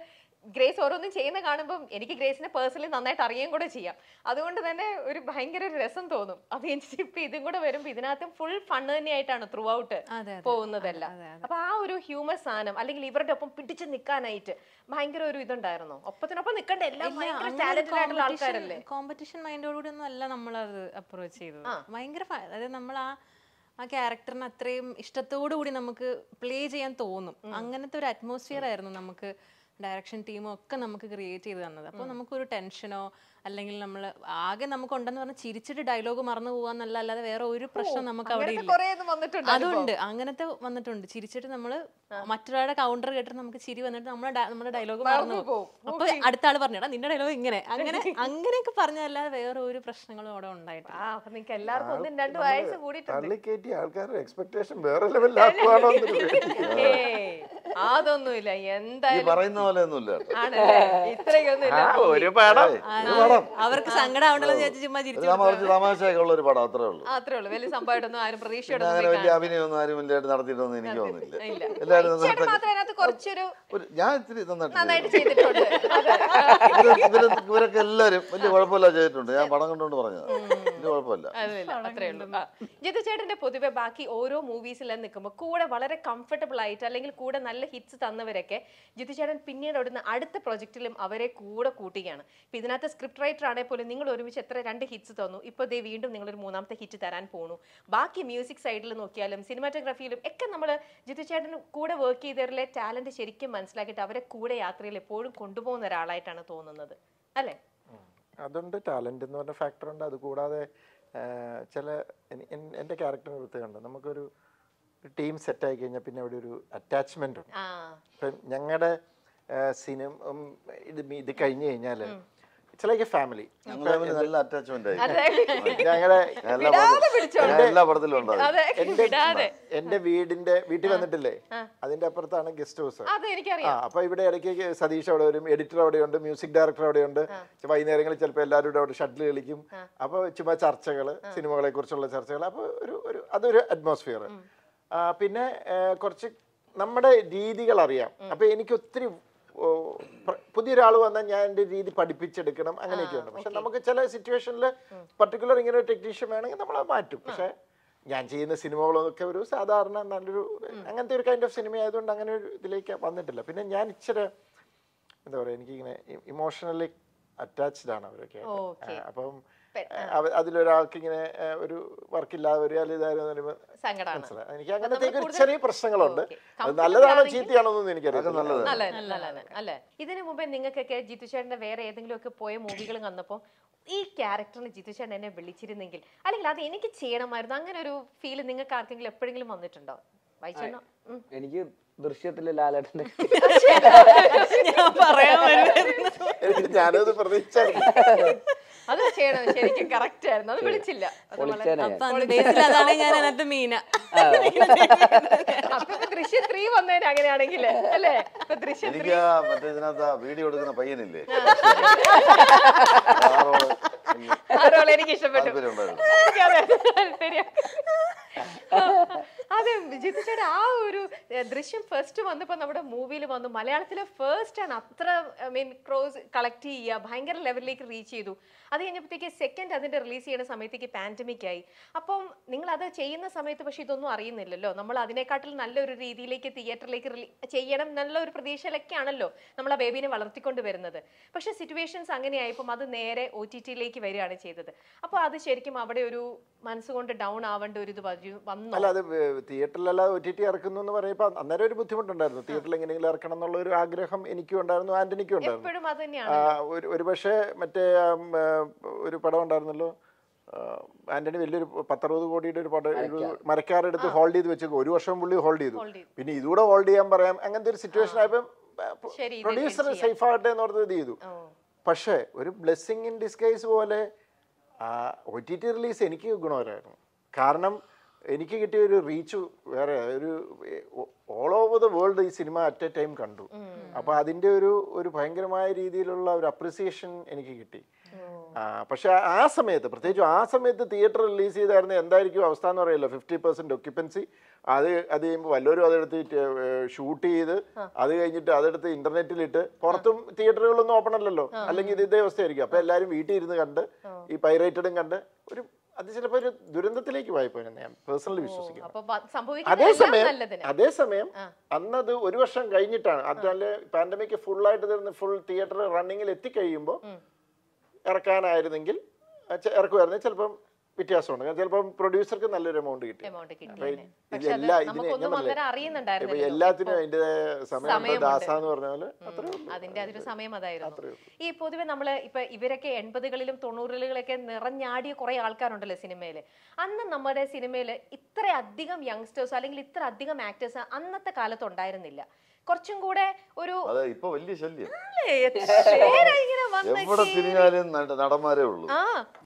ഗ്രേസ് ഓരോന്നും ചെയ്യുന്ന കാണുമ്പോൾ എനിക്ക് ഗ്രേസിനെ പേഴ്സണലി നന്നായിട്ട് അറിയുകയും കൂടെ ചെയ്യാം അതുകൊണ്ട് തന്നെ ഒരു ഭയങ്കര ഒരു രസം തോന്നും അപ്പൊ എനിക്ക് ഇപ്പൊ ഇതും കൂടെ വരുമ്പോ ഇതിനകത്തും ഫുൾ ഫണ്ണ് തന്നെയായിട്ടാണ് ത്രൂ ഔട്ട് പോകുന്നതെല്ലാം അപ്പൊ ആ ഒരു ഹ്യൂമർ സാധനം അല്ലെങ്കിൽ ഇവരുടെ ഒപ്പം പിടിച്ച് നിൽക്കാനായിട്ട് ഭയങ്കര ഒരു ഇതുണ്ടായിരുന്നു ഒപ്പത്തിനൊപ്പം നിൽക്കേണ്ട എല്ലാം ആൾക്കാരല്ലേ കോമ്പറ്റീഷൻ മൈൻഡോടുകൂടി ഒന്നും അല്ല നമ്മളത് അപ്രോച്ച് ചെയ്തത് ഭയങ്കര അതായത് നമ്മൾ ആ ആ ക്യാരക്ടറിന് അത്രയും ഇഷ്ടത്തോടു കൂടി നമുക്ക് പ്ലേ ചെയ്യാൻ തോന്നും അങ്ങനത്തെ ഒരു അറ്റ്മോസ്ഫിയർ ആയിരുന്നു നമുക്ക് ഡയറക്ഷൻ ടീമും ഒക്കെ നമുക്ക് ക്രിയേറ്റ് ചെയ്ത് തന്നത് അപ്പോൾ നമുക്കൊരു ടെൻഷനോ അല്ലെങ്കിൽ നമ്മൾ ആകെ നമുക്ക് ഉണ്ടെന്ന് പറഞ്ഞാൽ ചിരിച്ചിട്ട് ഡയലോഗ് മറന്നു പോകാന്നല്ല അല്ലാതെ വേറെ ഒരു പ്രശ്നം നമുക്ക് അവിടെ അതുണ്ട് അങ്ങനത്തെ വന്നിട്ടുണ്ട് ചിരിച്ചിട്ട് നമ്മൾ മറ്റൊരാളുടെ കൗണ്ടർ കേട്ടിട്ട് നമുക്ക് ചിരി വന്നിട്ട് നമ്മളെ നമ്മുടെ ഡയലോഗ് മറന്നു പോകും അപ്പൊ അടുത്ത ആള് പറഞ്ഞാ നിന്റെ ഡയലോഗ് ഇങ്ങനെ അങ്ങനെ അങ്ങനെയൊക്കെ പറഞ്ഞല്ലാതെ വേറെ ഒരു പ്രശ്നങ്ങളും അവിടെ ഉണ്ടായിട്ടുണ്ട് എല്ലാവർക്കും വയസ്സ് ആൾക്കാരുടെ വേറെ അതൊന്നുമില്ല എന്തായാലും പറയുന്ന പോലെ ഒന്നുമില്ല ഇത്രയൊന്നുമില്ല ഒരു പടം അവർക്ക് തമാശയൊക്കെ ഉള്ള ഒരു പടം അത്രേ ഉള്ളൂ ഉള്ളൂ വലിയ സംഭവമായിട്ടൊന്നും ആരും വലിയ അഭിനയൊന്നും ആരും നടത്തിയിട്ടൊന്നും എനിക്ക് തോന്നുന്നില്ല എല്ലാവരും ഞാൻ ഇത്തിരി നന്നായിട്ട് ഇവരൊക്കെ എല്ലാവരും വലിയ കുഴപ്പമില്ല ചെയ്തിട്ടുണ്ട് ഞാൻ പടം കണ്ടുകൊണ്ട് പറഞ്ഞത് വലിയ പൊതുവെ ബാക്കി ഓരോ മൂവീസിലും നിൽക്കുമ്പോൾ കൂടെ വളരെ കംഫർട്ടബിൾ ആയിട്ട് അല്ലെങ്കിൽ കൂടെ നല്ല ഹിറ്റ്സ് തന്നവരൊക്കെ ജിതുചേട്ടൻ പിന്നീട് അടുത്ത പ്രൊജക്ടിലും അവരെ കൂടെ കൂട്ടുകയാണ് ഇതിനകത്ത് സ്ക്രിപ്റ്റ് ലിറ്ററേറ്റർ ആണെങ്കിൽ പോലും നിങ്ങൾ ഒരുമിച്ച് എത്ര രണ്ട് ഹിറ്റ്സ് തന്നു ഇപ്പോൾ ദേ വീണ്ടും നിങ്ങളൊരു മൂന്നാമത്തെ ഹിറ്റ് തരാൻ പോണു ബാക്കി മ്യൂസിക് സൈഡിൽ നോക്കിയാലും സിനിമാറ്റോഗ്രാഫിയിലും ഒക്കെ നമ്മൾ ജിത്തു കൂടെ വർക്ക് ചെയ്തവരിലെ ടാലൻറ്റ് ശരിക്കും മനസ്സിലാക്കിയിട്ട് അവരെ കൂടെ യാത്രയിൽ എപ്പോഴും കൊണ്ടുപോകുന്ന ഒരാളായിട്ടാണ് തോന്നുന്നത് അല്ലേ അതുണ്ട് ടാലന്റ് എന്ന് പറഞ്ഞ ഫാക്ടർ ഉണ്ട് കൂടാതെ ചില എൻ്റെ ക്യാരക്ടർ വൃത്തിയുണ്ട് നമുക്കൊരു ടീം സെറ്റ് ആയി കഴിഞ്ഞാൽ പിന്നെ അവിടെ ഒരു അറ്റാച്ച്മെൻ്റ് ഉണ്ട് ഇപ്പം ഞങ്ങളുടെ സിനിമ ഇത് ഇത് കഴിഞ്ഞു കഴിഞ്ഞാൽ ഫാമിലി നല്ല അറ്റാച്ച്മെന്റ് ഞങ്ങളെ എന്റെ വീടിന്റെ വീട്ടിൽ വന്നിട്ടില്ലേ അതിന്റെ അപ്പുറത്താണ് ഗസ്റ്റ് ഹൗസ് അപ്പൊ ഇവിടെ ഇടയ്ക്ക് സതീഷ് അവിടെ വരും എഡിറ്റർ അവിടെയുണ്ട് മ്യൂസിക് ഡയറക്ടർ അവിടെയുണ്ട് വൈകുന്നേരങ്ങളിൽ ചിലപ്പോൾ എല്ലാവരും അവിടെ ഷട്ടിൽ കളിക്കും അപ്പൊ ചുമ്മാ ചർച്ചകൾ സിനിമകളെ കുറിച്ചുള്ള ചർച്ചകൾ അപ്പൊ ഒരു ഒരു അതൊരു അറ്റ്മോസ്ഫിയർ പിന്നെ കുറച്ച് നമ്മുടെ രീതികൾ അറിയാം അപ്പൊ എനിക്ക് ഒത്തിരി പുതിയൊരാൾ വന്നാൽ ഞാൻ എൻ്റെ രീതി പഠിപ്പിച്ചെടുക്കണം അങ്ങനെയൊക്കെ ഉണ്ട് പക്ഷെ നമുക്ക് ചില സിറ്റുവേഷനിൽ പർട്ടിക്കുലർ ഇങ്ങനെ ഒരു ടെക്നീഷ്യൻ വേണമെങ്കിൽ നമ്മൾ മാറ്റും പക്ഷേ ഞാൻ ചെയ്യുന്ന സിനിമകളൊക്കെ ഒരു സാധാരണ നല്ലൊരു അങ്ങനത്തെ ഒരു കൈൻഡ് ഓഫ് സിനിമ ആയതുകൊണ്ട് അങ്ങനെ ഒരു ഇതിലേക്ക് വന്നിട്ടില്ല പിന്നെ ഞാൻ ഇച്ചിരി എന്താ പറയുക എനിക്കിങ്ങനെ ഇമോഷണലി അറ്റാച്ച്ഡ് ആണ് അവരൊക്കെ അപ്പം അതിലൊരാൾക്ക് ഇങ്ങനെ ഒരു വർക്ക് ഇല്ലാതെ വരിക അല്ലെങ്കിൽ എനിക്ക് അങ്ങനത്തെ ചെറിയ പ്രശ്നങ്ങളുണ്ട് നല്ലതാണോ ചീത്തയാണോ എനിക്കറിയാം ഇതിനു മുമ്പേ നിങ്ങൾക്കൊക്കെ ജിത്തു ചേട്ടന്റെ വേറെ ഏതെങ്കിലും ഒക്കെ പോയ മൂവികൾ വന്നപ്പോ ഈ ക്യാരക്ടറിന് ജിത്തു ചേട്ടൻ എന്നെ വിളിച്ചിരുന്നെങ്കിൽ അല്ലെങ്കിൽ അത് എനിക്ക് ചെയ്യണമായിരുന്നു അങ്ങനെ ഒരു ഫീൽ നിങ്ങൾക്ക് ആർക്കെങ്കിലും എപ്പോഴെങ്കിലും വന്നിട്ടുണ്ടോ എനിക്ക് ദൃശ്യത്തിലെ ലാലേട്ടന്റെ ഞാൻ പറയാൻ ഞാനത് പ്രതീക്ഷ ചെയ്യണം ശരിക്കും കറക്റ്റ് ആയിരുന്നു അത് വിളിച്ചില്ല അതാണ് ഞാൻ അതിനകത്ത് മീന ദൃശ്യ ത്രീ വന്നതിന് അങ്ങനെയാണെങ്കിൽ അല്ലേ ദൃശ്യം ദൃശ്യ ത്രീ മറ്റേ വീഡിയോ എടുക്കുന്ന പയ്യനില്ലേ ആ എനിക്ക് ഇഷ്ടപ്പെട്ടു അതെ ജിത്തു ചേട്ടാ ആ ഒരു ദൃശ്യം ഫസ്റ്റ് വന്നപ്പോ നമ്മുടെ മൂവിയിൽ വന്നു മലയാളത്തിലെ ഫസ്റ്റ് ആണ് അത്ര മീൻ ക്രോസ് കളക്ട് ചെയ്യുക ഭയങ്കര ലെവലിലേക്ക് റീച്ച് ചെയ്തു അത് കഴിഞ്ഞപ്പോൾ കഴിഞ്ഞപ്പോഴത്തേക്ക് സെക്കൻഡ് അതിന്റെ റിലീസ് ചെയ്യുന്ന സമയത്തേക്ക് പാൻഡമിക് ആയി അപ്പം നിങ്ങൾ അത് ചെയ്യുന്ന സമയത്ത് പക്ഷെ ഇതൊന്നും അറിയുന്നില്ലല്ലോ നമ്മൾ അതിനെക്കാട്ടിൽ നല്ലൊരു രീതിയിലേക്ക് തിയേറ്ററിലേക്ക് ചെയ്യണം നല്ലൊരു പ്രതീക്ഷയിലൊക്കെയാണല്ലോ നമ്മൾ ആ ബേബിനെ വളർത്തിക്കൊണ്ട് വരുന്നത് പക്ഷെ സിറ്റുവേഷൻസ് അങ്ങനെയായപ്പം അത് നേരെ ഒ ടി ടിയിലേക്ക് വരികയാണ് ചെയ്തത് അപ്പോൾ അത് ശരിക്കും അവിടെ ഒരു മനസ്സുകൊണ്ട് ഡൗൺ ആവേണ്ട ഒരു ഇത് വന്നു അല്ല അത് തിയേറ്ററിലല്ല ഒ ടി ടി ഇറക്കുന്നു എന്ന് പറയുമ്പോൾ അന്നേരം ഒരു ബുദ്ധിമുട്ടുണ്ടായിരുന്നു തിയേറ്ററിൽ എങ്ങനെയെങ്കിലും ഇറക്കണം എന്നുള്ള ഒരു ആഗ്രഹം എനിക്കും ഉണ്ടായിരുന്നു ആന്റണിക്കും ഉണ്ടായിരുന്നു ഒരു പക്ഷേ മറ്റേ ഒരു പടം ഉണ്ടായിരുന്നല്ലോ ആന്റണി വലിയൊരു പത്തറുപത് കോടിയുടെ ഒരു പടം മരക്കാരെടുത്ത് ഹോൾഡ് ചെയ്ത് വെച്ചേക്കും ഒരു വർഷം പുള്ളി ഹോൾഡ് ചെയ്തു പിന്നെ ഇതുകൂടെ ഹോൾഡ് ചെയ്യാൻ പറയാം അങ്ങനത്തെ ഒരു സിറ്റുവേഷൻ ആയപ്പോൾ പ്രൊഡ്യൂസർ സേഫ് ആകട്ടെ എന്ന് പറഞ്ഞത് ഇത് ചെയ്തു പക്ഷേ ഒരു ബ്ലെസ്സിങ് ഇൻ ഡിസ്കൈസ് പോലെ ഒ ടി ടി റിലീസ് എനിക്ക് ഗുണകരമായിരുന്നു കാരണം എനിക്ക് കിട്ടിയ ഒരു റീച്ച് വേറെ ഒരു ഓൾ ഓവർ ദ വേൾഡ് ഈ സിനിമ അറ്റ് എ ടൈം കണ്ടു അപ്പോൾ അതിൻ്റെ ഒരു ഒരു ഭയങ്കരമായ രീതിയിലുള്ള ഒരു അപ്രിസിയേഷൻ എനിക്ക് കിട്ടി പക്ഷെ ആ സമയത്ത് പ്രത്യേകിച്ച് ആ സമയത്ത് തിയേറ്റർ റിലീസ് ചെയ്തായിരുന്നു എന്തായിരിക്കും അവസ്ഥ എന്ന് പറയുമല്ലോ ഫിഫ്റ്റി പെർസെന്റ് ഒക്യുപ്പൻസി അത് അത് കഴിയുമ്പോൾ വല്ലവരും അതെടുത്ത് ഷൂട്ട് ചെയ്ത് അത് കഴിഞ്ഞിട്ട് അതെടുത്ത് ഇന്റർനെറ്റിലിട്ട് പുറത്തും തിയേറ്ററുകളൊന്നും ഓപ്പൺ അല്ലല്ലോ അല്ലെങ്കിൽ ഇതേ അവസ്ഥയായിരിക്കും അപ്പൊ എല്ലാവരും വീട്ടിൽ ഇരുന്ന് കണ്ട് ഈ പൈറേറ്റഡും കണ്ട് ഒരു അത് ചിലപ്പോ ഒരു ദുരന്തത്തിലേക്ക് വായിപ്പോയിരുന്നു ഞാൻ പേഴ്സണലി വിശ്വസിക്കുന്നു അതേസമയം അതേസമയം അന്നത് ഒരു വർഷം കഴിഞ്ഞിട്ടാണ് അതല്ലേ പാൻഡമിക് ഫുൾ ആയിട്ട് തീർന്ന് ഫുൾ തിയേറ്റർ റണ്ണിങ്ങിൽ എത്തിക്കഴിയുമ്പോൾ ഇറക്കാനായിരുന്നെങ്കിൽ ഇറക്കുമായിരുന്നെങ്കിൽ ചിലപ്പം വ്യത്യാസമുണ്ട് കാരണം ചിലപ്പം പ്രൊഡ്യൂസർക്ക് നല്ലൊരു എമൗണ്ട് കിട്ടി എല്ലാത്തിനും അതിന്റെ സമയം ദാസ എന്ന് പറഞ്ഞാൽ അതിന്റെ അതൊരു സമയം അതായിരുന്നു ഈ പൊതുവെ നമ്മള് ഇപ്പൊ ഇവരൊക്കെ എൺപതുകളിലും തൊണ്ണൂറുകളിലൊക്കെ നിറഞ്ഞാടിയ കുറെ ആൾക്കാരുണ്ടല്ലോ സിനിമയിൽ അന്ന് നമ്മുടെ സിനിമയിൽ ഇത്രയധികം യങ്സ്റ്റേഴ്സ് അല്ലെങ്കിൽ ഇത്ര അധികം ആക്ടേഴ്സ് അന്നത്തെ കാലത്ത് ഉണ്ടായിരുന്നില്ല കുറച്ചും കൂടെ ഒരു ഇപ്പൊ വലിയ ശല്യം നടന്മാരേ ഉള്ളൂ ആ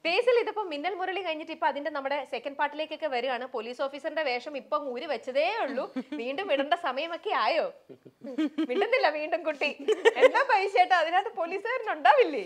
പേസിൽ ഇതിപ്പോ മിന്നൽ മുരളി കഴിഞ്ഞിട്ട് ഇപ്പൊ അതിന്റെ നമ്മുടെ സെക്കൻഡ് പാർട്ടിലേക്കൊക്കെ വരികയാണ് പോലീസ് ഓഫീസറിന്റെ വേഷം ഇപ്പൊ ഊരി വെച്ചതേ ഉള്ളൂ വീണ്ടും ഇടേണ്ട സമയമൊക്കെ ആയോ വിടുന്നില്ല വീണ്ടും കുട്ടി എന്താ പൈസ ചേട്ടാ അതിനകത്ത് പോലീസുകാരനുണ്ടാവില്ലേ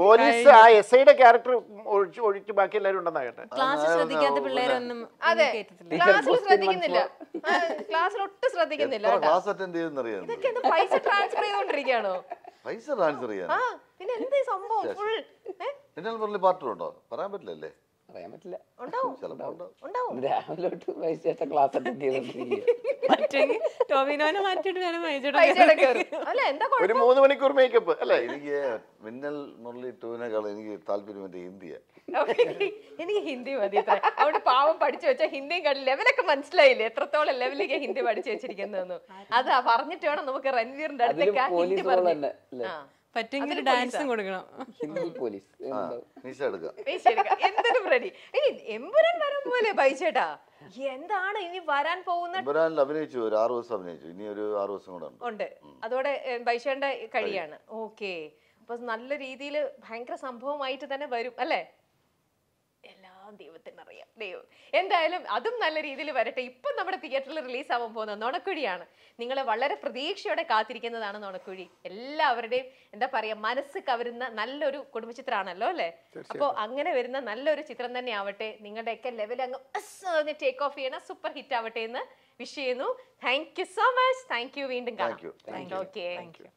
പോലീസ് ആ എസ് ഐയുടെ ക്യാരക്ടർ ഒഴിച്ച് ഒഴിച്ച് ബാക്കി എല്ലാരും ഉണ്ടെന്നാ കേട്ടെ ക്ലാസ് ശ്രദ്ധിക്കാത്ത ക്ലാസ്സിൽ ശ്രദ്ധിക്കുന്നില്ല ക്ലാസ്സിൽ ഒട്ടും ക്ലാസ് അറ്റൻഡ് പൈസ ട്രാൻസ്ഫർ പൈസ ട്രാൻസ്ഫർ ചെയ്യാൻ പിന്നെ എന്ത് സംഭവം ഫുൾ പറയാൻ പറ്റില്ലല്ലേ പറയാൻ പറ്റില്ല രാവിലോട്ട് വൈസേട്ട ക്ലാസ് അറ്റൻഡ് ഒരു മൂന്ന് മണിക്കൂർ മേക്കപ്പ് അല്ല എനിക്ക് മിന്നൽ മുരളി ടൂവിനേക്കാൾ എനിക്ക് താല്പര്യം എന്റെ ഹിന്ദിയാ എനിക്ക് ഹിന്ദി മതി അവിടെ പാവം പഠിച്ചു വെച്ച ഹിന്ദിയും കണ്ട് ലെവലൊക്കെ മനസ്സിലായില്ലേ എത്രത്തോളം ലെവലിലേക്ക് ഹിന്ദി പഠിച്ചു വെച്ചിരിക്കുന്നതെന്ന് അതാ പറഞ്ഞിട്ട് വേണം നമുക്ക് റൺവീറിന്റെ അടുത്തേക്ക് ഹിന്ദി പറഞ്ഞു ഡാൻസും കൊടുക്കണം ഹിന്ദി പോലീസ് റെഡി ഇനി എന്താണ് ഇനി വരാൻ പോകുന്ന അഭിനയിച്ചു ഒരു ആറു ദിവസം അഭിനയിച്ചു ഇനി ഒരു ആറു ദിവസം കൂടെ ഉണ്ട് അതോടെ ബൈച്ചേട്ട കഴിയാണ് ഓക്കെ അപ്പൊ നല്ല രീതിയിൽ ഭയങ്കര സംഭവമായിട്ട് തന്നെ വരും അല്ലേ ദൈവത്തിനറിയാം ദൈവം എന്തായാലും അതും നല്ല രീതിയിൽ വരട്ടെ ഇപ്പം നമ്മുടെ തിയേറ്ററിൽ റിലീസ് ആവാൻ പോകുന്ന നൊണക്കുഴിയാണ് നിങ്ങൾ വളരെ പ്രതീക്ഷയോടെ കാത്തിരിക്കുന്നതാണ് നൊണക്കുഴി എല്ലാവരുടെയും എന്താ പറയാ മനസ്സ് കവരുന്ന നല്ലൊരു കുടുംബചിത്രമാണല്ലോ അല്ലേ അപ്പോൾ അങ്ങനെ വരുന്ന നല്ലൊരു ചിത്രം തന്നെ ആവട്ടെ നിങ്ങളുടെയൊക്കെ ലെവൽ അങ്ങ് ടേക്ക് ഓഫ് ചെയ്യണ സൂപ്പർ ഹിറ്റ് ആവട്ടെ എന്ന് വിഷ് ചെയ്യുന്നു thank you so much thank you വീണ്ടും കാണാം ഓക്കെ താങ്ക് യു